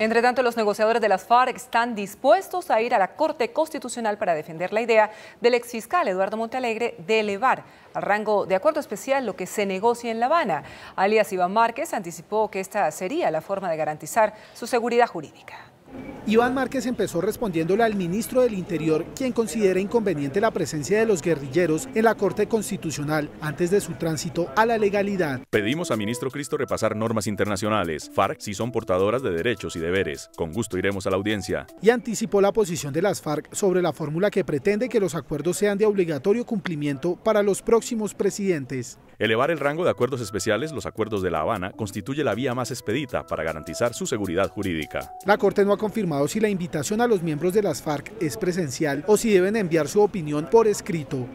Entre tanto, los negociadores de las FARC están dispuestos a ir a la Corte Constitucional para defender la idea del exfiscal Eduardo Montalegre de elevar al rango de acuerdo especial lo que se negocia en La Habana. Alias Iván Márquez anticipó que esta sería la forma de garantizar su seguridad jurídica. Iván Márquez empezó respondiéndole al ministro del Interior, quien considera inconveniente la presencia de los guerrilleros en la Corte Constitucional antes de su tránsito a la legalidad. Pedimos al ministro Cristo repasar normas internacionales, FARC si son portadoras de derechos y deberes. Con gusto iremos a la audiencia. Y anticipó la posición de las FARC sobre la fórmula que pretende que los acuerdos sean de obligatorio cumplimiento para los próximos presidentes. Elevar el rango de acuerdos especiales, los acuerdos de La Habana, constituye la vía más expedita para garantizar su seguridad jurídica. La Corte no ha confirmado si la invitación a los miembros de las FARC es presencial o si deben enviar su opinión por escrito.